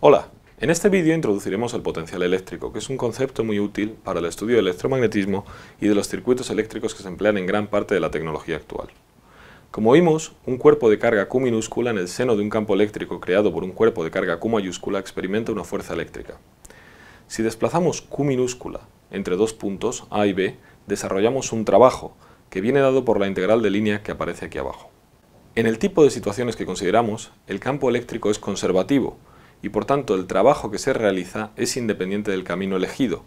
Hola, en este vídeo introduciremos el potencial eléctrico, que es un concepto muy útil para el estudio del electromagnetismo y de los circuitos eléctricos que se emplean en gran parte de la tecnología actual. Como vimos, un cuerpo de carga Q minúscula en el seno de un campo eléctrico creado por un cuerpo de carga Q mayúscula experimenta una fuerza eléctrica. Si desplazamos Q minúscula entre dos puntos, A y B, desarrollamos un trabajo, que viene dado por la integral de línea que aparece aquí abajo. En el tipo de situaciones que consideramos, el campo eléctrico es conservativo, y por tanto el trabajo que se realiza es independiente del camino elegido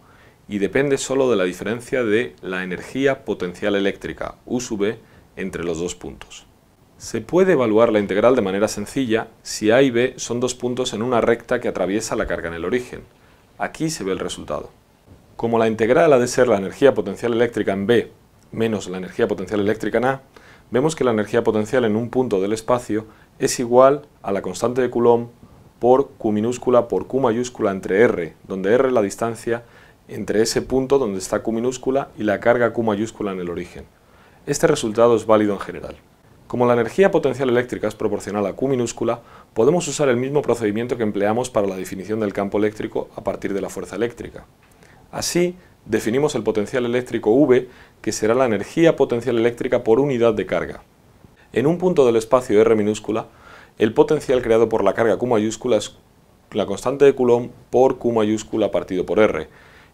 y depende solo de la diferencia de la energía potencial eléctrica, U sub e, entre los dos puntos. Se puede evaluar la integral de manera sencilla si A y B son dos puntos en una recta que atraviesa la carga en el origen. Aquí se ve el resultado. Como la integral ha de ser la energía potencial eléctrica en B menos la energía potencial eléctrica en A, vemos que la energía potencial en un punto del espacio es igual a la constante de Coulomb por Q minúscula por Q mayúscula entre R, donde R es la distancia entre ese punto donde está Q minúscula y la carga Q mayúscula en el origen. Este resultado es válido en general. Como la energía potencial eléctrica es proporcional a Q minúscula, podemos usar el mismo procedimiento que empleamos para la definición del campo eléctrico a partir de la fuerza eléctrica. Así, definimos el potencial eléctrico V, que será la energía potencial eléctrica por unidad de carga. En un punto del espacio R minúscula, el potencial creado por la carga Q mayúscula es la constante de Coulomb por Q mayúscula partido por R,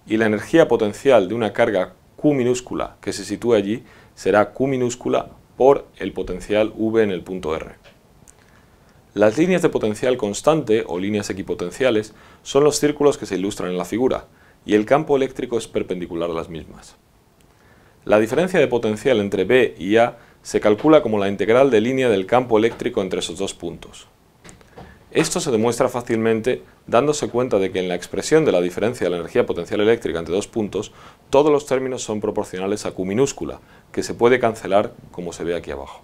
y la energía potencial de una carga Q minúscula que se sitúe allí será Q minúscula por el potencial V en el punto R. Las líneas de potencial constante o líneas equipotenciales son los círculos que se ilustran en la figura, y el campo eléctrico es perpendicular a las mismas. La diferencia de potencial entre B y A se calcula como la integral de línea del campo eléctrico entre esos dos puntos. Esto se demuestra fácilmente dándose cuenta de que en la expresión de la diferencia de la energía potencial eléctrica entre dos puntos, todos los términos son proporcionales a Q minúscula, que se puede cancelar como se ve aquí abajo.